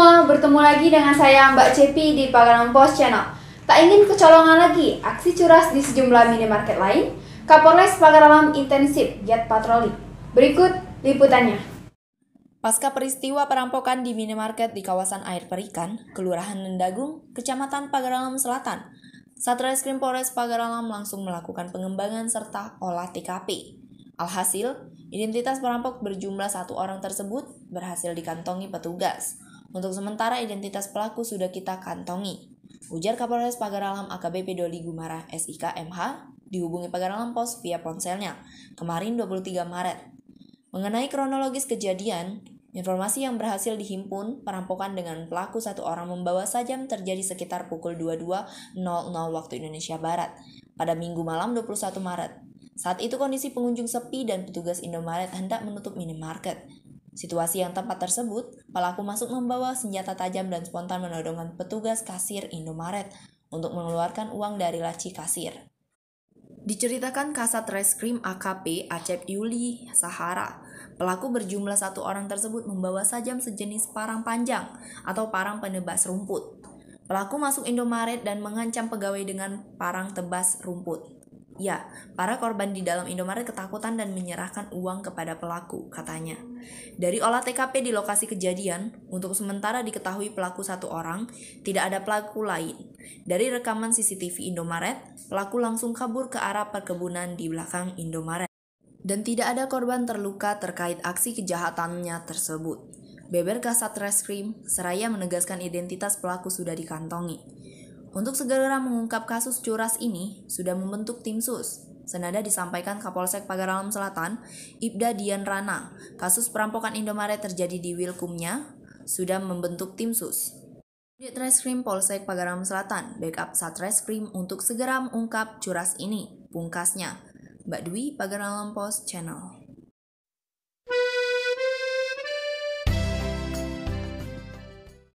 semua, bertemu lagi dengan saya Mbak Cepi di Pagalan Post Channel. Tak ingin kecolongan lagi, aksi curas di sejumlah minimarket lain, Kapolres Pagaralam intensif giat patroli. Berikut liputannya. Pasca peristiwa perampokan di minimarket di kawasan Air Perikan, Kelurahan Nendagung, Kecamatan Pagaralam Selatan, Satreskrim Polres Pagaralam langsung melakukan pengembangan serta olah TKP. Alhasil, Identitas perampok berjumlah satu orang tersebut berhasil dikantongi petugas. Untuk sementara identitas pelaku sudah kita kantongi. Ujar Kapolres Pagaralam AKBP Doli Gumara SIK MH, dihubungi Pagaralam Pos via ponselnya kemarin 23 Maret. Mengenai kronologis kejadian, informasi yang berhasil dihimpun, perampokan dengan pelaku satu orang membawa sajam terjadi sekitar pukul 22.00 waktu Indonesia Barat pada minggu malam 21 Maret. Saat itu kondisi pengunjung sepi dan petugas Indomaret hendak menutup minimarket. Situasi yang tempat tersebut, pelaku masuk membawa senjata tajam dan spontan menodongkan petugas kasir Indomaret untuk mengeluarkan uang dari laci kasir. Diceritakan Kasat Reskrim AKP Acep Yuli Sahara, pelaku berjumlah satu orang tersebut membawa sajam sejenis parang panjang atau parang penebas rumput. Pelaku masuk Indomaret dan mengancam pegawai dengan parang tebas rumput. Ya, para korban di dalam Indomaret ketakutan dan menyerahkan uang kepada pelaku, katanya. Dari olah TKP di lokasi kejadian, untuk sementara diketahui pelaku satu orang, tidak ada pelaku lain. Dari rekaman CCTV Indomaret, pelaku langsung kabur ke arah perkebunan di belakang Indomaret. Dan tidak ada korban terluka terkait aksi kejahatannya tersebut. Beber Kasat Reskrim, Seraya menegaskan identitas pelaku sudah dikantongi. Untuk segera mengungkap kasus curas ini, sudah membentuk tim sus. Senada disampaikan Kapolsek Pagaralam Selatan, Ibda Dian Rana, kasus perampokan Indomaret terjadi di Wilkumnya, sudah membentuk tim sus. reskrim Polsek Pagaralam Selatan, backup Satreskrim untuk segera mengungkap curas ini, pungkasnya. Mbak Dwi, Pagaralam Post Channel.